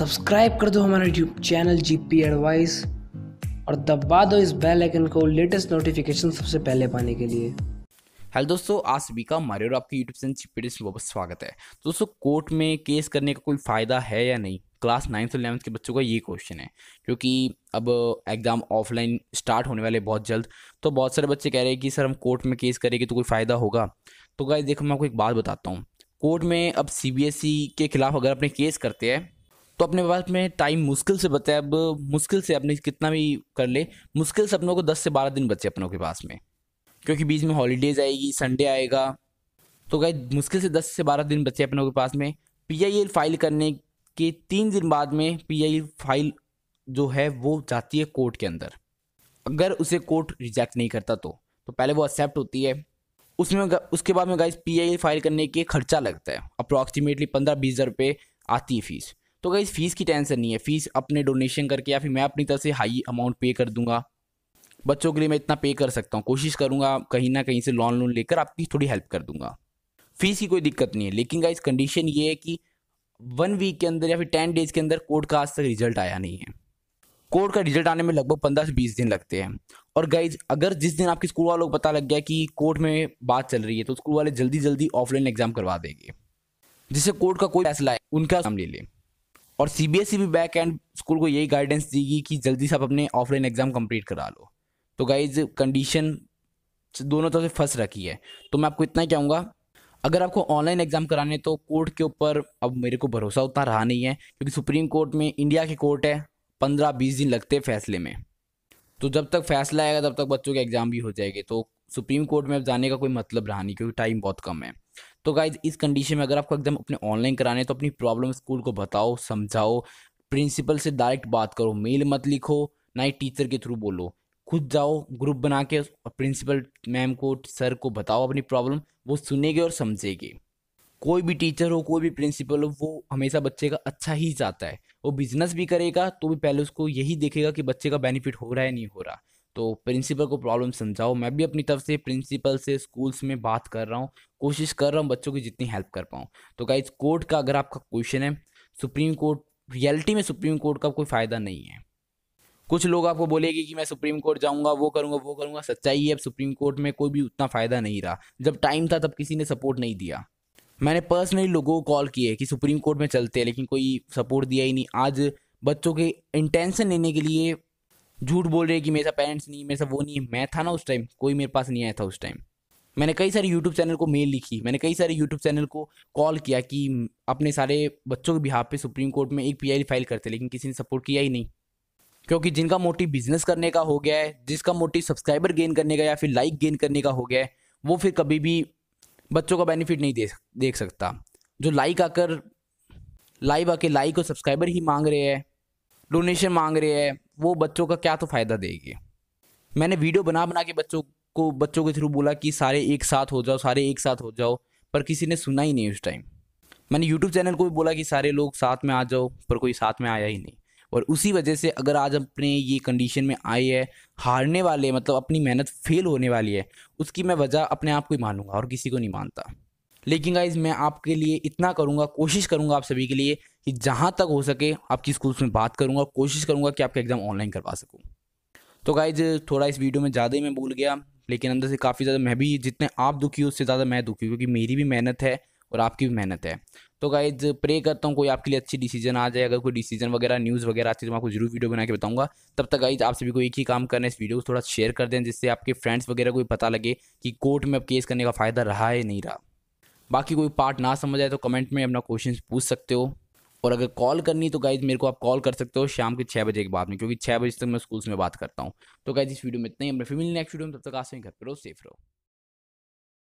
subscribe कर दो हमारा YouTube channel G P advice और दबा दो इस बेल आइकन को लेटेस्ट नोटिफिकेशन सबसे पहले पाने के लिए हेलो दोस्तों आज सभी का मारे और आपके YouTube channel G P advice में वापस स्वागत है तो दोस्तों कोर्ट में केस करने का कोई फ़ायदा है या नहीं क्लास नाइन्थ और इलेवंथ के बच्चों का ये क्वेश्चन है क्योंकि अब एग्ज़ाम ऑफलाइन स्टार्ट होने वाले बहुत जल्द तो बहुत सारे बच्चे कह रहे हैं कि सर हम कोर्ट में केस करेंगे तो कोई फ़ायदा होगा तो गाइज देखो मैं आपको एक बात बताता हूँ कोर्ट में अब सी e के खिलाफ अगर अपने केस करते हैं तो अपने पास में टाइम मुश्किल से बचा अब मुश्किल से अपने कितना भी कर ले मुश्किल से अपनों को दस से बारह दिन बचे अपनों के पास में क्योंकि बीच में हॉलीडेज आएगी संडे आएगा तो गए मुश्किल से दस से बारह दिन बचे अपनों के पास में पी फाइल करने के तीन दिन बाद में पी फाइल जो है वो जाती है कोर्ट के अंदर अगर उसे कोर्ट रिजेक्ट नहीं करता तो तो पहले वो एक्सेप्ट होती है उसमें उसके बाद में गाइस पी फाइल करने के खर्चा लगता है अप्रॉक्सीमेटली पंद्रह बीस हज़ार रुपये आती है फीस तो गाइज़ फ़ीस की टेंशन नहीं है फ़ीस अपने डोनेशन करके या फिर मैं अपनी तरफ से हाई अमाउंट पे कर दूंगा बच्चों के लिए मैं इतना पे कर सकता हूँ कोशिश करूँगा कहीं ना कहीं से लोन लोन लेकर आपकी थोड़ी हेल्प कर दूंगा फ़ीस की कोई दिक्कत नहीं है लेकिन गाइज कंडीशन ये है कि वन वीक के अंदर या फिर टेन डेज के अंदर कोर्ट का आज तक रिजल्ट आया नहीं है कोर्ट का रिजल्ट आने में लगभग पंद्रह से बीस दिन लगते हैं और गाइज अगर जिस दिन आपके स्कूल वालों को पता लग गया कि कोर्ट में बात चल रही है तो स्कूल वाले जल्दी जल्दी ऑफलाइन एग्जाम करवा देंगे जिससे कोर्ट का कोई फैसला है उनका नाम ले लें और सीबीएसई e भी बैक एंड स्कूल को यही गाइडेंस देगी कि जल्दी से आप अपने ऑफलाइन एग्ज़ाम कंप्लीट करा लो तो गाइज कंडीशन दोनों तरफ से फंस रखी है तो मैं आपको इतना ही कहूँगा अगर आपको ऑनलाइन एग्ज़ाम कराने तो कोर्ट के ऊपर अब मेरे को भरोसा उतना रहा नहीं है क्योंकि सुप्रीम कोर्ट में इंडिया के कोर्ट है पंद्रह बीस दिन लगते हैं फैसले में तो जब तक फैसला आएगा तब तक बच्चों के एग्ज़ाम भी हो जाएंगे तो सुप्रीम कोर्ट में अब जाने का कोई मतलब रहा नहीं क्योंकि टाइम बहुत कम है तो गाइज इस कंडीशन में अगर आपको एग्जाम अपने ऑनलाइन कराने तो अपनी प्रॉब्लम स्कूल को बताओ समझाओ प्रिंसिपल से डायरेक्ट बात करो मेल मत लिखो ना ही टीचर के थ्रू बोलो खुद जाओ ग्रुप बना के और प्रिंसिपल मैम को सर को बताओ अपनी प्रॉब्लम वो सुनेंगे और समझेंगे कोई भी टीचर हो कोई भी प्रिंसिपल हो वो हमेशा बच्चे का अच्छा ही चाहता है वो बिजनेस भी करेगा तो भी पहले उसको यही देखेगा कि बच्चे का बेनिफिट हो रहा है नहीं हो रहा तो प्रिंसिपल को प्रॉब्लम समझाओ मैं भी अपनी तरफ से प्रिंसिपल से स्कूल्स में बात कर रहा हूँ कोशिश कर रहा हूँ बच्चों की जितनी हेल्प कर पाऊँ तो गाइज कोर्ट का अगर आपका क्वेश्चन है सुप्रीम कोर्ट रियलिटी में सुप्रीम कोर्ट का कोई फ़ायदा नहीं है कुछ लोग आपको बोलेगी कि मैं सुप्रीम कोर्ट जाऊंगा वो करूंगा वो करूंगा सच्चाई है अब सुप्रीम कोर्ट में कोई भी उतना फ़ायदा नहीं रहा जब टाइम था तब किसी ने सपोर्ट नहीं दिया मैंने पर्सनली लोगों को कॉल किए कि सुप्रीम कोर्ट में चलते हैं लेकिन कोई सपोर्ट दिया ही नहीं आज बच्चों के इंटेंशन लेने के लिए झूठ बोल रहे कि मेरे पेरेंट्स नहीं मेरे वो नहीं मैं था ना उस टाइम कोई मेरे पास नहीं आया था उस टाइम मैंने कई सारे यूट्यूब चैनल को मेल लिखी मैंने कई सारे यूट्यूब चैनल को कॉल किया कि अपने सारे बच्चों के बिहार पे सुप्रीम कोर्ट में एक पी फाइल करते लेकिन किसी ने सपोर्ट किया ही नहीं क्योंकि जिनका मोटिव बिजनेस करने का हो गया है जिसका मोटिव सब्सक्राइबर गेन करने का या फिर लाइक गेन करने का हो गया है वो फिर कभी भी बच्चों का बेनिफिट नहीं दे देख सकता जो लाइक आकर लाइव आके लाइक और सब्सक्राइबर ही मांग रहे हैं डोनेशन मांग रहे हैं वो बच्चों का क्या तो फ़ायदा देगी मैंने वीडियो बना बना के बच्चों को बच्चों के थ्रू बोला कि सारे एक साथ हो जाओ सारे एक साथ हो जाओ पर किसी ने सुना ही नहीं उस टाइम मैंने यूट्यूब चैनल को भी बोला कि सारे लोग साथ में आ जाओ पर कोई साथ में आया ही नहीं और उसी वजह से अगर आज अपने ये कंडीशन में आए है हारने वाले मतलब अपनी मेहनत फेल होने वाली है उसकी मैं वजह अपने आप को ही मानूंगा और किसी को नहीं मानता लेकिन गाइज मैं आपके लिए इतना करूँगा कोशिश करूँगा आप सभी के लिए कि जहाँ तक हो सके आपकी स्कूल्स में बात करूँगा कोशिश करूँगा कि आपका एग्ज़ाम ऑनलाइन करवा सकूँ तो गाइज थोड़ा इस वीडियो में ज़्यादा ही मैं भूल गया लेकिन अंदर से काफ़ी ज़्यादा मैं भी जितने आप दुखी हो उससे ज़्यादा मैं दुखी हूँ क्योंकि मेरी भी मेहनत है और आपकी भी मेहनत है तो गाइज प्रे करता हूँ कोई आपके लिए अच्छी डिसीजन आ जाए अगर कोई डिसीजन वगैरह न्यूज़ वगैरह अच्छी तो मैं आपको जरूर वीडियो बना के बताऊंगा तब तक गाइज आप सभी को एक ही काम करना है इस वीडियो को थोड़ा शेयर कर दें जिससे आपके फ्रेंड्स वगैरह को भी पता लगे कि कोर्ट में अब केस करने का फ़ायदा रहा है नहीं रहा बाकी कोई पार्ट ना समझ आए तो कमेंट में अपना क्वेश्चन पूछ सकते हो और अगर कॉल करनी तो गाइज मेरे को आप कॉल कर सकते हो शाम के छः बजे के बाद में क्योंकि छः बजे तक मैं स्कूल्स में बात करता हूँ तो गाइज इस वीडियो में इतना ही अपने फिर मिलने नेक्स्ट वीडियो में तब तक आसमें घर पर रहो सेफ रहो